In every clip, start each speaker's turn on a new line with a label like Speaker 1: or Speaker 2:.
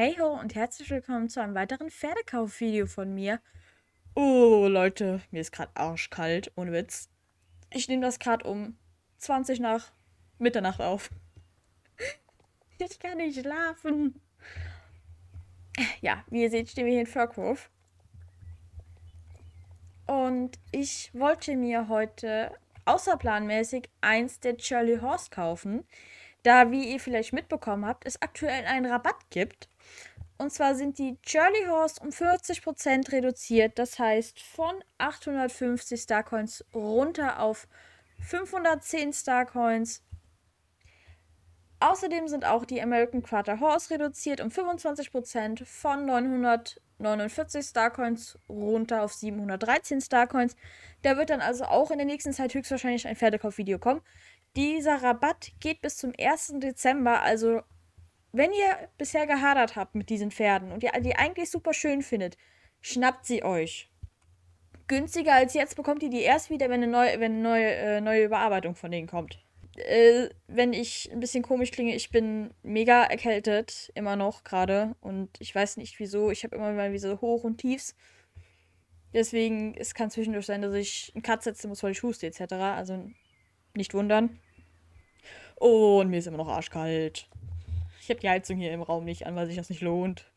Speaker 1: Hey ho und herzlich willkommen zu einem weiteren Pferdekauf-Video von mir. Oh Leute, mir ist gerade arschkalt, ohne Witz. Ich nehme das gerade um 20 nach Mitternacht auf. ich kann nicht schlafen. Ja, wie ihr seht, stehen wir hier in Furkhof. Und ich wollte mir heute außerplanmäßig eins der Charlie Horse kaufen da, wie ihr vielleicht mitbekommen habt, es aktuell einen Rabatt gibt. Und zwar sind die Jolly Horse um 40% reduziert. Das heißt von 850 Starcoins runter auf 510 Starcoins. Außerdem sind auch die American Quarter Horse reduziert um 25% von 949 Starcoins runter auf 713 Starcoins. Da wird dann also auch in der nächsten Zeit höchstwahrscheinlich ein Pferdekaufvideo kommen. Dieser Rabatt geht bis zum 1. Dezember, also wenn ihr bisher gehadert habt mit diesen Pferden und ihr die eigentlich super schön findet, schnappt sie euch. Günstiger als jetzt bekommt ihr die erst wieder, wenn eine neue, wenn eine neue, äh, neue Überarbeitung von denen kommt. Äh, wenn ich ein bisschen komisch klinge, ich bin mega erkältet, immer noch gerade. Und ich weiß nicht wieso. Ich habe immer mal wieder Hoch- und Tiefs. Deswegen, es kann zwischendurch sein, dass ich einen Cut setze, muss, weil ich huste etc. Also nicht wundern. Und mir ist immer noch arschkalt. Ich habe die Heizung hier im Raum nicht an, weil sich das nicht lohnt.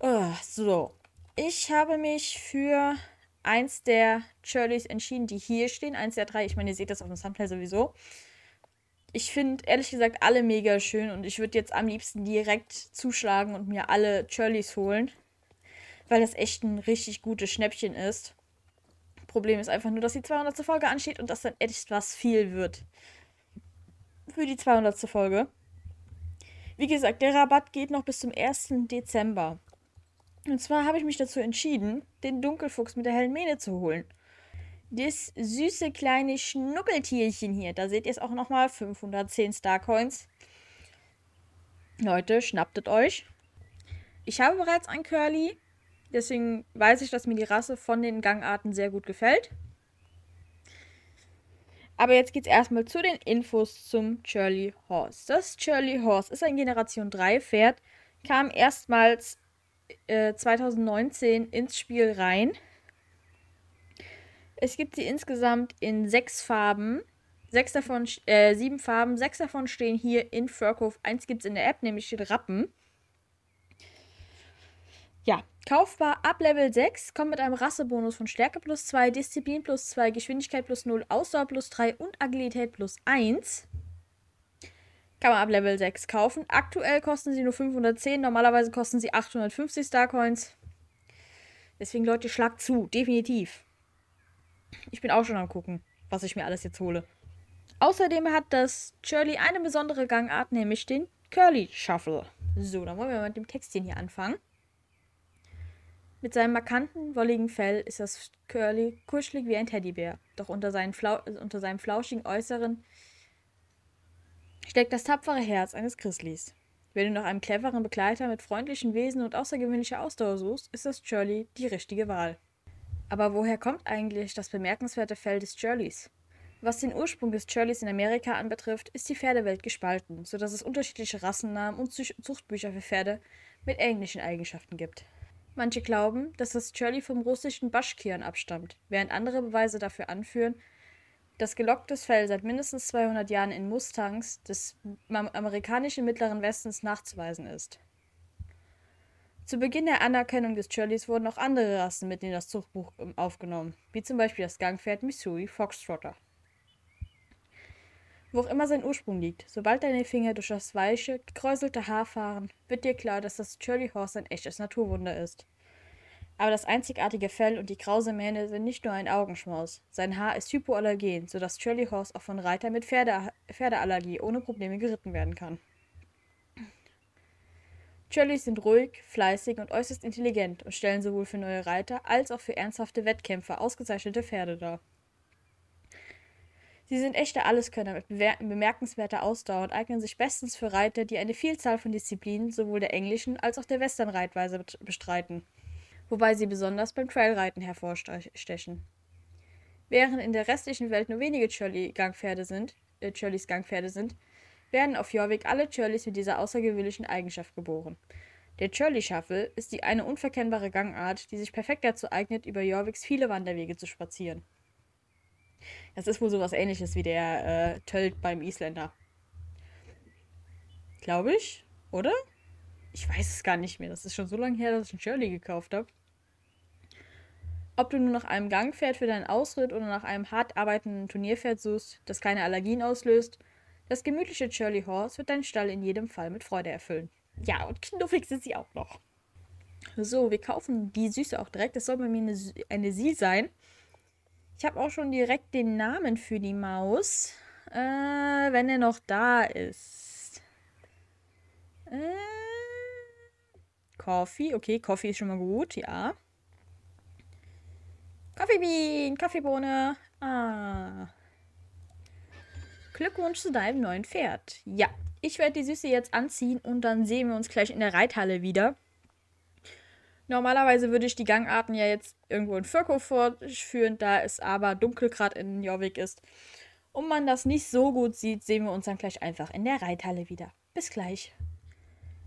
Speaker 1: Uh, so. Ich habe mich für eins der Churlies entschieden, die hier stehen. Eins der drei. Ich meine, ihr seht das auf dem Thumbnail sowieso. Ich finde ehrlich gesagt alle mega schön und ich würde jetzt am liebsten direkt zuschlagen und mir alle Churlies holen, weil das echt ein richtig gutes Schnäppchen ist. Problem ist einfach nur, dass die 200. Folge ansteht und dass dann echt was viel wird. Für die 200. Folge. Wie gesagt, der Rabatt geht noch bis zum 1. Dezember. Und zwar habe ich mich dazu entschieden, den Dunkelfuchs mit der hellen Mähne zu holen. Das süße kleine Schnuckeltierchen hier, da seht ihr es auch nochmal, 510 Starcoins. Leute, schnapptet euch. Ich habe bereits ein Curly, deswegen weiß ich, dass mir die Rasse von den Gangarten sehr gut gefällt. Aber jetzt geht es erstmal zu den Infos zum Shirley Horse. Das Shirley Horse ist ein Generation 3 Pferd, kam erstmals äh, 2019 ins Spiel rein. Es gibt sie insgesamt in sechs Farben. Sechs davon, äh, sieben Farben, sechs davon stehen hier in Furkhof. Eins gibt es in der App, nämlich den Rappen. Ja, Kaufbar ab Level 6, kommt mit einem Rassebonus von Stärke plus 2, Disziplin plus 2, Geschwindigkeit plus 0, Ausdauer plus 3 und Agilität plus 1. Kann man ab Level 6 kaufen. Aktuell kosten sie nur 510, normalerweise kosten sie 850 Starcoins. Deswegen Leute, schlagt zu, definitiv. Ich bin auch schon am gucken, was ich mir alles jetzt hole. Außerdem hat das Shirley eine besondere Gangart, nämlich den Curly Shuffle. So, dann wollen wir mal mit dem Textchen hier anfangen. Mit seinem markanten, wolligen Fell ist das Curly kuschelig wie ein Teddybär, doch unter, unter seinem flauschigen Äußeren steckt das tapfere Herz eines Grizzlies. Wenn du nach einem cleveren Begleiter mit freundlichen Wesen und außergewöhnlicher Ausdauer suchst, ist das Curly die richtige Wahl. Aber woher kommt eigentlich das bemerkenswerte Fell des Shirleys? Was den Ursprung des Shirleys in Amerika anbetrifft, ist die Pferdewelt gespalten, sodass es unterschiedliche Rassennamen und Zuchtbücher für Pferde mit ähnlichen Eigenschaften gibt. Manche glauben, dass das Churli vom russischen Baschkirn abstammt, während andere Beweise dafür anführen, dass gelocktes Fell seit mindestens 200 Jahren in Mustangs des amerikanischen Mittleren Westens nachzuweisen ist. Zu Beginn der Anerkennung des Churlis wurden auch andere Rassen mit in das Zuchtbuch ähm, aufgenommen, wie zum Beispiel das Gangpferd Missouri Foxtrotter. Wo auch immer sein Ursprung liegt, sobald deine Finger durch das weiche, gekräuselte Haar fahren, wird dir klar, dass das Curly Horse ein echtes Naturwunder ist. Aber das einzigartige Fell und die krause Mähne sind nicht nur ein Augenschmaus. Sein Haar ist hypoallergen, sodass Curly Horse auch von Reitern mit Pferde Pferdeallergie ohne Probleme geritten werden kann. Curlys sind ruhig, fleißig und äußerst intelligent und stellen sowohl für neue Reiter als auch für ernsthafte Wettkämpfer ausgezeichnete Pferde dar. Sie sind echte Alleskönner mit bemerkenswerter Ausdauer und eignen sich bestens für Reiter, die eine Vielzahl von Disziplinen sowohl der englischen als auch der Western-Reitweise bestreiten, wobei sie besonders beim Trailreiten hervorstechen. Während in der restlichen Welt nur wenige Churley-Gangpferde sind, äh, Gangpferde sind, werden auf Jorvik alle Churleys mit dieser außergewöhnlichen Eigenschaft geboren. Der Churley Shuffle ist die eine unverkennbare Gangart, die sich perfekt dazu eignet, über Jorviks viele Wanderwege zu spazieren. Das ist wohl sowas ähnliches wie der äh, Tölt beim Isländer. Glaube ich, oder? Ich weiß es gar nicht mehr. Das ist schon so lange her, dass ich einen Shirley gekauft habe. Ob du nur nach einem Gangpferd für deinen Ausritt oder nach einem hart arbeitenden Turnierpferd suchst, das keine Allergien auslöst, das gemütliche Shirley Horse wird deinen Stall in jedem Fall mit Freude erfüllen. Ja, und knuffig sind sie auch noch. So, wir kaufen die Süße auch direkt. Das soll bei mir eine, eine Sie sein. Ich habe auch schon direkt den Namen für die Maus, äh, wenn er noch da ist. Äh, Coffee, okay, Coffee ist schon mal gut, ja. Coffee Bean, Kaffeebohne. Ah. Glückwunsch zu deinem neuen Pferd. Ja, ich werde die Süße jetzt anziehen und dann sehen wir uns gleich in der Reithalle wieder. Normalerweise würde ich die Gangarten ja jetzt irgendwo in Fürko fortführen, da es aber dunkel gerade in Jorvik ist und man das nicht so gut sieht, sehen wir uns dann gleich einfach in der Reithalle wieder. Bis gleich.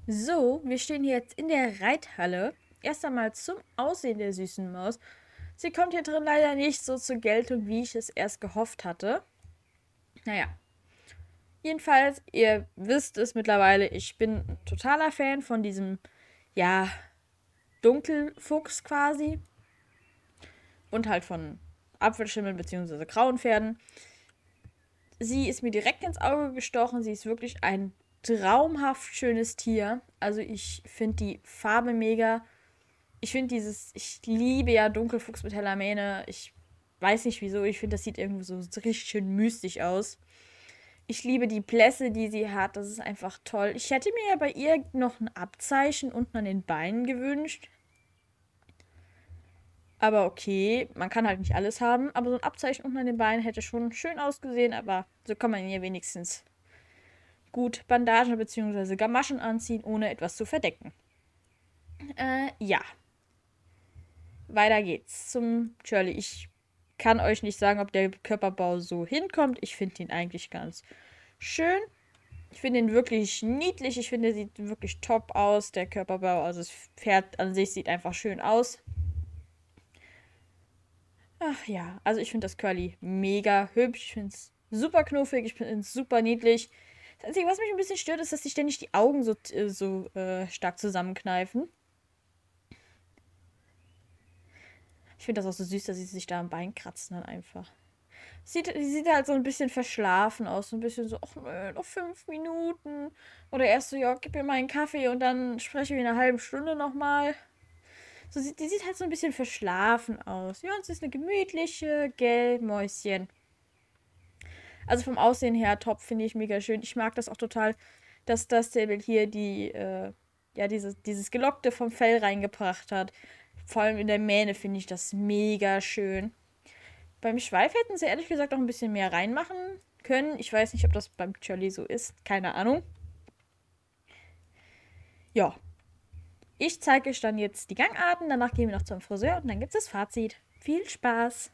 Speaker 1: So, wir stehen jetzt in der Reithalle. Erst einmal zum Aussehen der süßen Maus. Sie kommt hier drin leider nicht so zur Geltung, wie ich es erst gehofft hatte. Naja. Jedenfalls, ihr wisst es mittlerweile, ich bin ein totaler Fan von diesem, ja, Dunkelfuchs quasi. Und halt von Apfelschimmeln bzw. grauen Pferden. Sie ist mir direkt ins Auge gestochen. Sie ist wirklich ein traumhaft schönes Tier. Also ich finde die Farbe mega. Ich finde dieses, ich liebe ja Dunkelfuchs mit heller Mähne. Ich weiß nicht wieso, ich finde, das sieht irgendwie so richtig schön mystisch aus. Ich liebe die Blässe, die sie hat. Das ist einfach toll. Ich hätte mir ja bei ihr noch ein Abzeichen unten an den Beinen gewünscht. Aber okay, man kann halt nicht alles haben. Aber so ein Abzeichen unten an den Beinen hätte schon schön ausgesehen. Aber so kann man ihr wenigstens gut Bandagen bzw. Gamaschen anziehen, ohne etwas zu verdecken. Äh, ja. Weiter geht's zum Shirley. Ich kann euch nicht sagen, ob der Körperbau so hinkommt. Ich finde ihn eigentlich ganz schön. Ich finde ihn wirklich niedlich. Ich finde, er sieht wirklich top aus, der Körperbau. Also das Pferd an sich sieht einfach schön aus. Ach ja, also ich finde das Curly mega hübsch. Ich finde es super knuffig. Ich finde es super niedlich. Das Einzige, was mich ein bisschen stört, ist, dass die ständig die Augen so, äh, so äh, stark zusammenkneifen. Ich finde das auch so süß, dass sie sich da am Bein kratzen dann halt einfach. Sieht, die sieht halt so ein bisschen verschlafen aus, so ein bisschen so, ach nö, noch fünf Minuten. Oder erst so, ja, gib mir mal einen Kaffee und dann sprechen wir in einer halben Stunde nochmal. So, die sieht halt so ein bisschen verschlafen aus. Ja, und sie ist eine gemütliche Gellmäuschen. Also vom Aussehen her top, finde ich mega schön. Ich mag das auch total, dass das Stable hier die, äh, ja, dieses, dieses Gelockte vom Fell reingebracht hat. Vor allem in der Mähne finde ich das mega schön. Beim Schweif hätten sie ehrlich gesagt auch ein bisschen mehr reinmachen können. Ich weiß nicht, ob das beim Charlie so ist. Keine Ahnung. Ja. Ich zeige euch dann jetzt die Gangarten, danach gehen wir noch zum Friseur und dann gibt es das Fazit. Viel Spaß!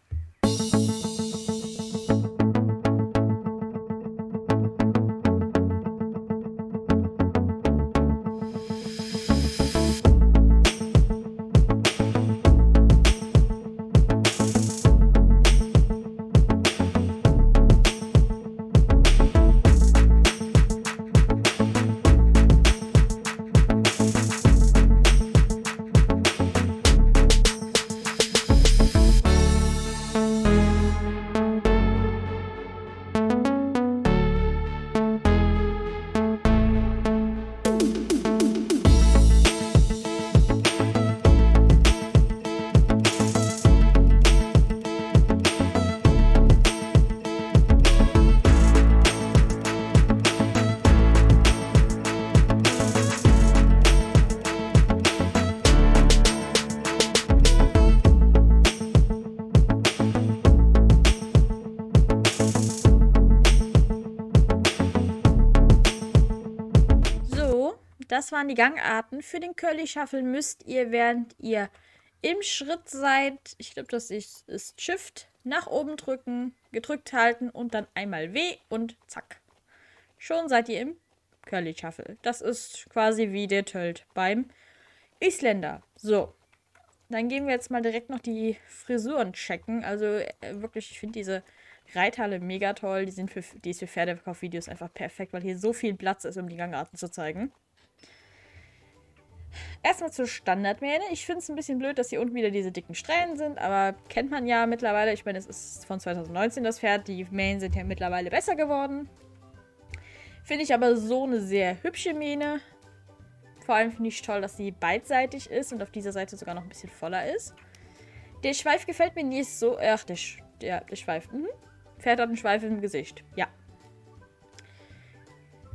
Speaker 1: das waren die Gangarten. Für den Curly Shuffle müsst ihr, während ihr im Schritt seid, ich glaube, das ist, ist Shift, nach oben drücken, gedrückt halten und dann einmal W und zack. Schon seid ihr im Curly Shuffle. Das ist quasi wie der Tölt beim Isländer. So. Dann gehen wir jetzt mal direkt noch die Frisuren checken. Also äh, wirklich, ich finde diese Reithalle mega toll. Die, sind für, die ist für Pferdeverkauf-Videos einfach perfekt, weil hier so viel Platz ist, um die Gangarten zu zeigen. Erstmal zur Standardmähne. Ich finde es ein bisschen blöd, dass hier unten wieder diese dicken Strähnen sind, aber kennt man ja mittlerweile. Ich meine, es ist von 2019 das Pferd. Die Mähnen sind ja mittlerweile besser geworden. Finde ich aber so eine sehr hübsche Mähne. Vor allem finde ich toll, dass sie beidseitig ist und auf dieser Seite sogar noch ein bisschen voller ist. Der Schweif gefällt mir nicht so... Ach, der, Sch der, der Schweif. Mhm. Pferd hat einen Schweif im Gesicht. Ja.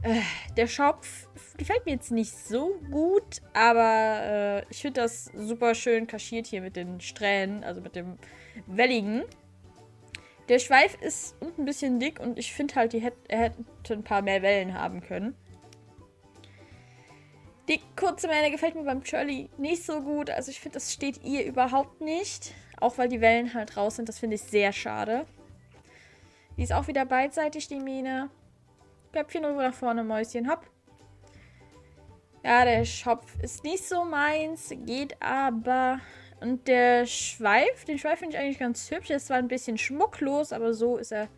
Speaker 1: Äh, der Schopf gefällt mir jetzt nicht so gut, aber äh, ich finde das super schön kaschiert hier mit den Strähnen, also mit dem Welligen. Der Schweif ist unten ein bisschen dick und ich finde halt, die hätte, er hätte ein paar mehr Wellen haben können. Die kurze Mähne gefällt mir beim Shirley nicht so gut. Also ich finde, das steht ihr überhaupt nicht. Auch weil die Wellen halt raus sind. Das finde ich sehr schade. Die ist auch wieder beidseitig, die Mähne. Köpfchen rüber nach vorne, Mäuschen, hopp. Ja, der Schopf ist nicht so meins, geht aber. Und der Schweif, den Schweif finde ich eigentlich ganz hübsch. Er ist zwar ein bisschen schmucklos, aber so ist er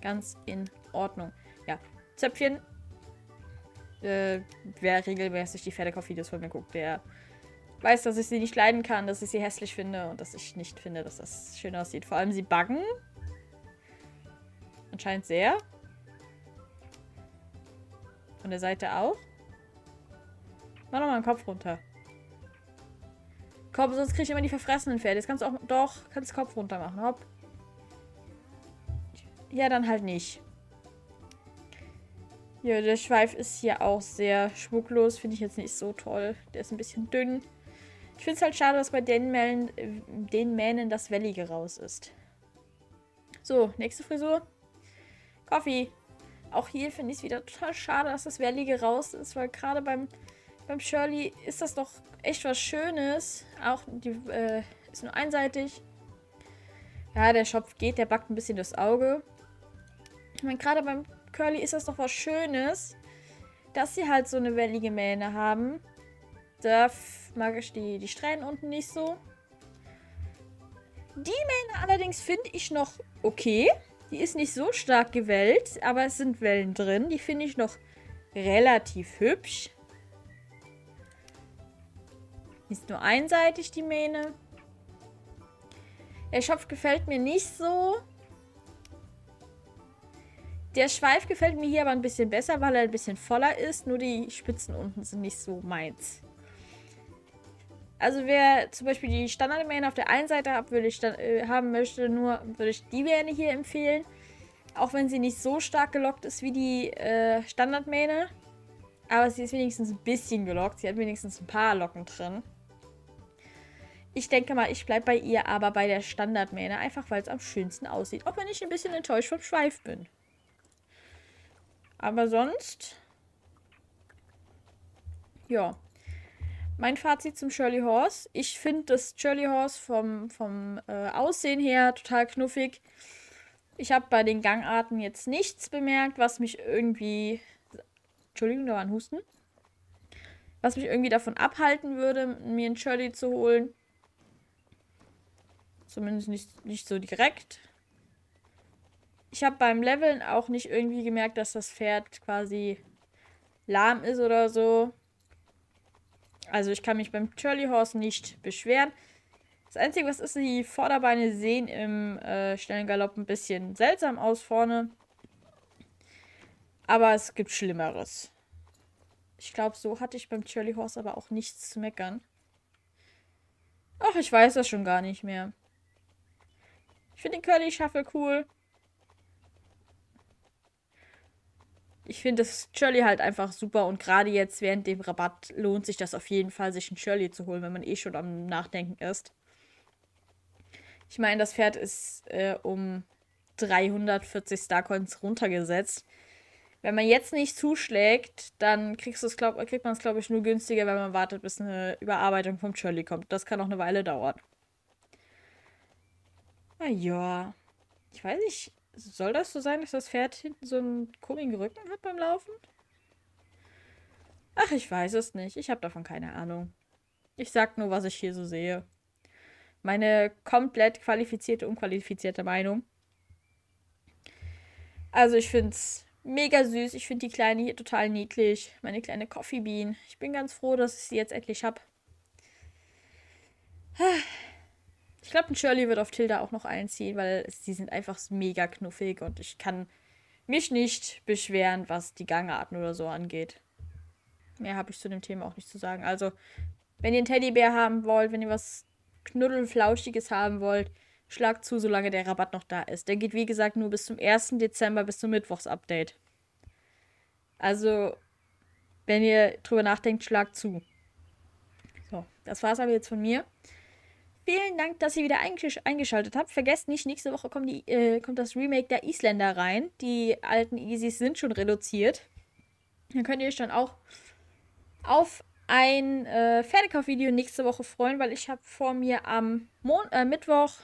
Speaker 1: ganz in Ordnung. Ja, Zöpfchen. Äh, wer regelmäßig die Pferdekauf-Videos von mir guckt, der weiß, dass ich sie nicht leiden kann, dass ich sie hässlich finde und dass ich nicht finde, dass das schön aussieht. Vor allem sie baggen. Anscheinend sehr. Von der Seite auch. Mach doch mal den Kopf runter. Komm, sonst krieg ich immer die verfressenen Pferde. Jetzt kannst du auch... Doch, kannst den Kopf runter machen. Hopp. Ja, dann halt nicht. Ja, der Schweif ist hier auch sehr schmucklos. Finde ich jetzt nicht so toll. Der ist ein bisschen dünn. Ich finde es halt schade, dass bei den Mähnen, den Mähnen das Wellige raus ist. So, nächste Frisur. Coffee. Auch hier finde ich es wieder total schade, dass das Wellige raus ist, weil gerade beim beim Shirley ist das doch echt was Schönes. Auch die äh, ist nur einseitig. Ja, der Schopf geht, der backt ein bisschen das Auge. Ich meine, gerade beim Curly ist das doch was Schönes, dass sie halt so eine wellige Mähne haben. Da mag ich die, die Strähnen unten nicht so. Die Mähne allerdings finde ich noch okay. Die ist nicht so stark gewellt, aber es sind Wellen drin. Die finde ich noch relativ hübsch. Ist nur einseitig die Mähne. Der Schopf gefällt mir nicht so. Der Schweif gefällt mir hier aber ein bisschen besser, weil er ein bisschen voller ist. Nur die Spitzen unten sind nicht so meins. Also wer zum Beispiel die Standardmähne auf der einen Seite hab, ich dann, äh, haben möchte, nur würde ich die Mähne hier empfehlen. Auch wenn sie nicht so stark gelockt ist wie die äh, Standardmähne. Aber sie ist wenigstens ein bisschen gelockt. Sie hat wenigstens ein paar Locken drin. Ich denke mal, ich bleibe bei ihr, aber bei der Standardmähne, einfach weil es am schönsten aussieht. Auch wenn ich ein bisschen enttäuscht vom Schweif bin. Aber sonst... Ja. Mein Fazit zum Shirley Horse. Ich finde das Shirley Horse vom, vom äh, Aussehen her total knuffig. Ich habe bei den Gangarten jetzt nichts bemerkt, was mich irgendwie... Entschuldigung, da war ein Husten. Was mich irgendwie davon abhalten würde, mir einen Shirley zu holen. Zumindest nicht, nicht so direkt. Ich habe beim Leveln auch nicht irgendwie gemerkt, dass das Pferd quasi lahm ist oder so. Also ich kann mich beim Curly Horse nicht beschweren. Das Einzige, was ist, die Vorderbeine sehen im äh, schnellen Galopp ein bisschen seltsam aus vorne. Aber es gibt Schlimmeres. Ich glaube, so hatte ich beim Curly Horse aber auch nichts zu meckern. Ach, ich weiß das schon gar nicht mehr. Ich finde den Curly Shuffle cool. Ich finde das Shirley halt einfach super und gerade jetzt während dem Rabatt lohnt sich das auf jeden Fall, sich einen Shirley zu holen, wenn man eh schon am Nachdenken ist. Ich meine, das Pferd ist äh, um 340 Starcoins runtergesetzt. Wenn man jetzt nicht zuschlägt, dann kriegst glaub, kriegt man es, glaube ich, nur günstiger, wenn man wartet, bis eine Überarbeitung vom Shirley kommt. Das kann auch eine Weile dauern. Ah ja, ich weiß nicht, soll das so sein, dass das Pferd hinten so einen komischen Rücken hat beim Laufen? Ach, ich weiß es nicht. Ich habe davon keine Ahnung. Ich sag nur, was ich hier so sehe. Meine komplett qualifizierte, unqualifizierte Meinung. Also ich finde es mega süß. Ich finde die Kleine hier total niedlich. Meine kleine Coffee Bean. Ich bin ganz froh, dass ich sie jetzt endlich habe. Ah. Ich glaube, ein Shirley wird auf Tilda auch noch einziehen, weil sie sind einfach mega knuffig und ich kann mich nicht beschweren, was die Gangarten oder so angeht. Mehr habe ich zu dem Thema auch nicht zu sagen. Also, wenn ihr einen Teddybär haben wollt, wenn ihr was Knuddelflauschiges haben wollt, schlagt zu, solange der Rabatt noch da ist. Der geht, wie gesagt, nur bis zum 1. Dezember, bis zum Mittwochs-Update. Also, wenn ihr drüber nachdenkt, schlagt zu. So, das war es aber jetzt von mir. Vielen Dank, dass ihr wieder eingesch eingeschaltet habt. Vergesst nicht, nächste Woche die, äh, kommt das Remake der Isländer rein. Die alten Isis sind schon reduziert. Dann könnt ihr euch dann auch auf ein äh, Pferdekauf-Video nächste Woche freuen, weil ich habe vor mir am Mon äh, Mittwoch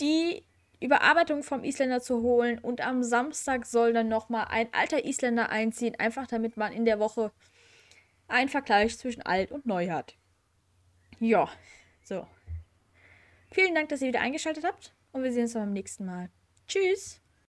Speaker 1: die Überarbeitung vom Isländer zu holen und am Samstag soll dann nochmal ein alter Isländer einziehen, einfach damit man in der Woche einen Vergleich zwischen alt und neu hat. Ja, so. Vielen Dank, dass ihr wieder eingeschaltet habt und wir sehen uns beim nächsten Mal. Tschüss!